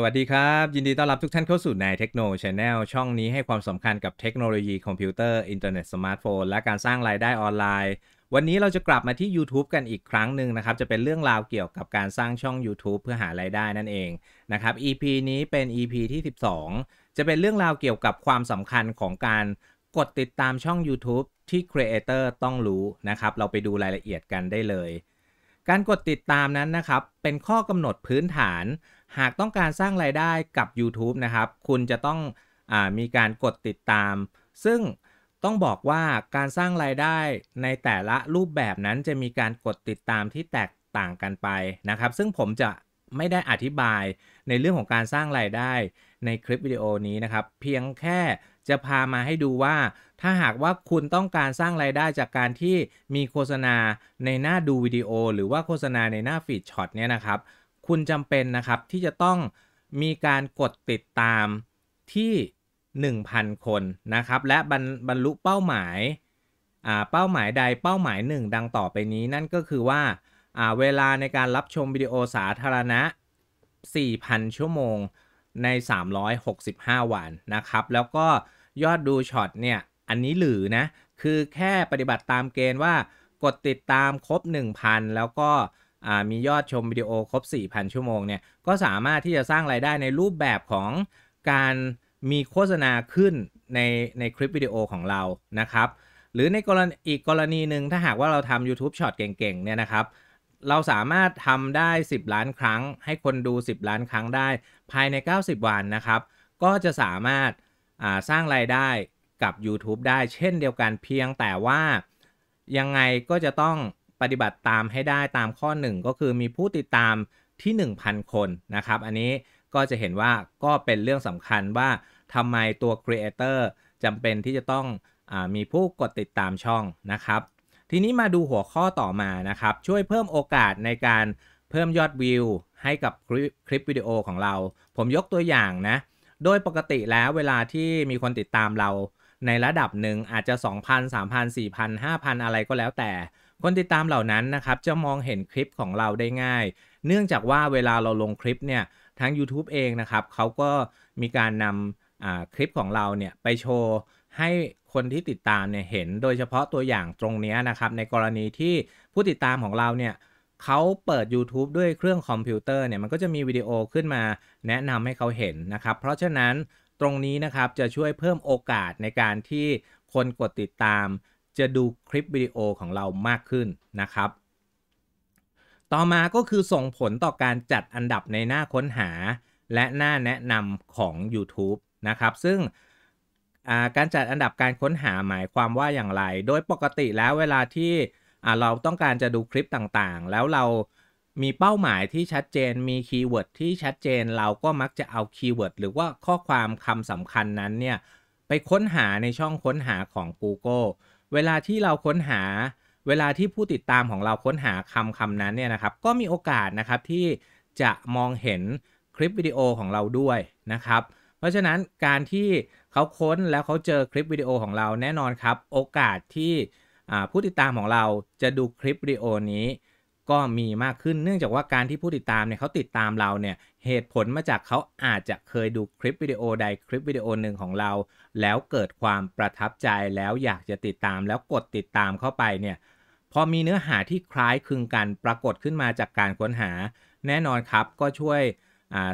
สวัสดีครับ ยินดีต้อนรับทุกท่านเข้าสู่ในเทคโนยีแนลช่องนี้ให้ความสำคัญกับเทคโนโลยีคอมพิวเตอร์ อินเทอร์เน็ต สมาร์ทโฟน และการสร้างรายได้ออนไลน์ วันนี้เราจะกลับมาที่ YouTube กันอีกครั้งหนึ่งนะครับจะเป็นเรื่องราวเกี่ยวกับการสร้างช่อง YouTube เพื่อหารายได้นั่นเองนะครับ EP นี้เป็น EP ที่ 12 จะเป็นเรื่องราวเกี่ยวกับความสำคัญของการกดติดตามช่อง YouTube ที่ครีเอเตอร์ต้องรู้นะครับเราไปดูรายละเอียดกันได้เลยการกดติดตามนั้นนะครับเป็นข้อกำหนดพื้นฐานหากต้องการสร้างไรายได้กับ YouTube นะครับคุณจะต้องอมีการกดติดตามซึ่งต้องบอกว่าการสร้างไรายได้ในแต่ละรูปแบบนั้นจะมีการกดติดตามที่แตกต่างกันไปนะครับซึ่งผมจะไม่ได้อธิบายในเรื่องของการสร้างรายได้ในคลิปวิดีโอนี้นะครับ เพียงแค่จะพามาให้ดูว่า ถ้าหากว่าคุณต้องการสร้างรายได้จากการที่มีโฆษณาในหน้าดูวิดีโอหรือว่าโฆษณาในหน้าฟีดช็อตเนี่ยนะครับ คุณจำเป็นนะครับที่จะต้องมีการกดติดตามที่ 1,000 คนนะครับ และบรรบรรลุเป้าหมาย เป้าหมายใดเป้าหมายหนึ่งดังต่อไปนี้นั่นก็คือว่าเวลาในการรับชมวิดีโอสาธารณะ 4,000 ชั่วโมงใน 365 วันนะครับ แล้วก็ยอดดูช็อตเนี่ย อันนี้หรือนะ คือแค่ปฏิบัติตามเกณฑ์ว่ากดติดตามครบ 1,000 แล้วก็มียอดชมวิดีโอครบ 4,000 ชั่วโมงเนี่ย ก็สามารถที่จะสร้างไรายได้ในรูปแบบของการมีโฆษณาขึ้นในในคลิปวิดีโอของเรา นะครับ หรือในกรณีอีกกรณีหนึ่ง ถ้าหากว่าเราทำ YouTube Short เก่งๆ เนี่ยนะครับเราสามารถทำได้ 10 ล้านครั้งให้คนดู 10 ล้านครั้งได้ภายใน 90 วันนะครับ ก็จะสามารถาสร้างไรายได้กับ YouTube ได้เช่นเดียวกันเพียงแต่ว่ายังไงก็จะต้องปฏิบัติตามให้ได้ตามข้อ 1 ก็คือมีผู้ติดตามที่ 1,000 คนนะครับ อันนี้ก็จะเห็นว่าก็เป็นเรื่องสำคัญว่าทำไมตัวครีเอเตอร์จำเป็นที่จะต้องอมีผู้กดติดตามช่องนะครับทีนี้มาดูหัวข้อต่อมานะครับ ช่วยเพิ่มโอกาสในการเพิ่มยอดวิวให้กับคลิปวิดีโอของเรา ผมยกตัวอย่างนะ โดยปกติแล้วเวลาที่มีคนติดตามเราในระดับหนึ่งอาจจะ2,000 3,000 4,000 5,000 อะไรก็แล้วแต่ คนติดตามเหล่านั้นนะครับจะมองเห็นคลิปของเราได้ง่าย เนื่องจากว่าเวลาเราลงคลิปเนี่ย ทั้ง YouTube เองนะครับเขาก็มีการนำคลิปของเราเนี่ยไปโชว์ให้คนที่ติดตามเนี่ยเห็น โดยเฉพาะตัวอย่างตรงนี้นะครับ ในกรณีที่ผู้ติดตามของเราเนี่ยเขาเปิด YouTube ด้วยเครื่องคอมพิวเตอร์เนี่ยมันก็จะมีวิดีโอขึ้นมาแนะนำให้เขาเห็นนะครับ เพราะฉะนั้นตรงนี้นะครับจะช่วยเพิ่มโอกาสในการที่คนกดติดตาม จะดูคลิปวิดีโอของเรามากขึ้นนะครับ ต่อมาก็คือส่งผลต่อการจัดอันดับในหน้าค้นหาและหน้าแนะนำของ YouTube นะครับซึ่งการจัดอันดับการค้นหาหมายความว่าอย่างไร โดยปกติแล้วเวลาที่เราต้องการจะดูคลิปต่างๆ แล้วเรามีเป้าหมายที่ชัดเจน มีคีย์เวิร์ดที่ชัดเจน เราก็มักจะเอาคีย์เวิร์ดหรือว่าข้อความคำสำคัญนั้นเนี่ยไปค้นหาในช่องค้นหาของ Google เวลาที่เราค้นหา เวลาที่ผู้ติดตามของเราค้นหาคำคำนั้นเนี่ยนะครับ ก็มีโอกาสนะครับที่จะมองเห็นคลิปวิดีโอของเราด้วยนะครับเพราะฉะนั้นการที่เขาค้นแล้วเขาเจอคลิปวิดีโอของเราแน่นอนครับโอกาสที่ผู้ติดตามของเราจะดูคลิปวิดีโอนี้ก็มีมากขึ้นเนื่องจากว่าการที่ผู้ติดตามเนี่ยเขาติดตามเราเนี่ยเหตุผลมาจากเขาอาจจะเคยดูคลิปวิดีโอใดคลิปวิดีโอหนึ่งของเรา แล้วเกิดความประทับใจแล้วอยากจะติดตามแล้วกดติดตามเข้าไปเนี่ยพอมีเนื้อหาที่คล้ายคลึงกันปรากฏขึ้นมาจากการค้นหา แน่นอนครับก็ช่วย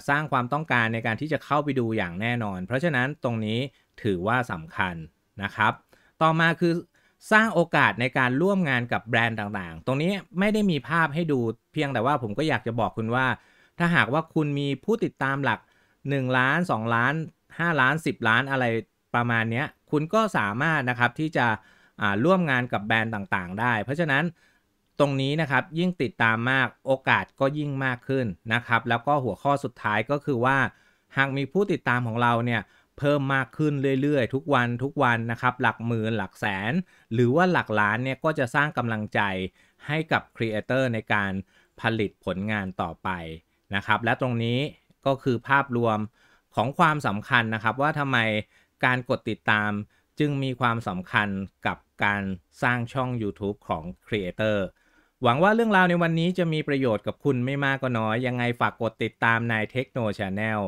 สร้างความต้องการในการที่จะเข้าไปดูอย่างแน่นอน เพราะฉะนั้นตรงนี้ถือว่าสำคัญนะครับ ต่อมาคือสร้างโอกาสในการร่วมงานกับแบรนด์ต่างๆ ตรงนี้ไม่ได้มีภาพให้ดูเพียงแต่ว่าผมก็อยากจะบอกคุณว่า ถ้าหากว่าคุณมีผู้ติดตามหลัก1ล้าน2ล้าน5 ล้าน 10 ล้านอะไรประมาณนี้คุณก็สามารถนะครับที่จะร่วมงานกับแบรนด์ต่าง ๆ ได้ เพราะฉะนั้นตรงนี้นะครับยิ่งติดตามมากโอกาสก็ยิ่งมากขึ้นนะครับแล้วก็หัวข้อสุดท้ายก็คือว่า หากมีผู้ติดตามของเราเนี่ยเพิ่มมากขึ้นเรื่อยๆ ทุกวันทุกวันนะครับหลักหมื่นหลักแสน หรือว่าหลักล้านเนี่ย ก็จะสร้างกำลังใจให้กับครีเอเตอร์ในการผลิตผลงานต่อไปนะครับและตรงนี้ก็คือภาพรวมของความสำคัญนะครับว่าทำไมการกดติดตามจึงมีความสำคัญกับการสร้างช่อง YouTube ของครีเอเตอร์หวังว่าเรื่องราวในวันนี้จะมีประโยชน์กับคุณไม่มากก็น้อย ยังไงฝากกดติดตามนายเทคโนชาแนล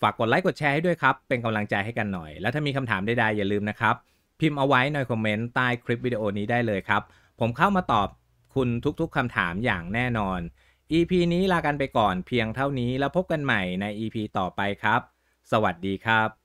ฝากกดไลค์กดแชร์ให้ด้วยครับ เป็นกำลังใจให้กันหน่อย แล้วถ้ามีคำถามใดๆอย่าลืมนะครับ พิมพ์เอาไว้ในคอมเมนต์ใต้คลิปวิดีโอนี้ได้เลยครับ ผมเข้ามาตอบคุณทุกๆคำถามอย่างแน่นอน EP นี้ลากันไปก่อนเพียงเท่านี้แล้วพบกันใหม่ใน EP ต่อไปครับ สวัสดีครับ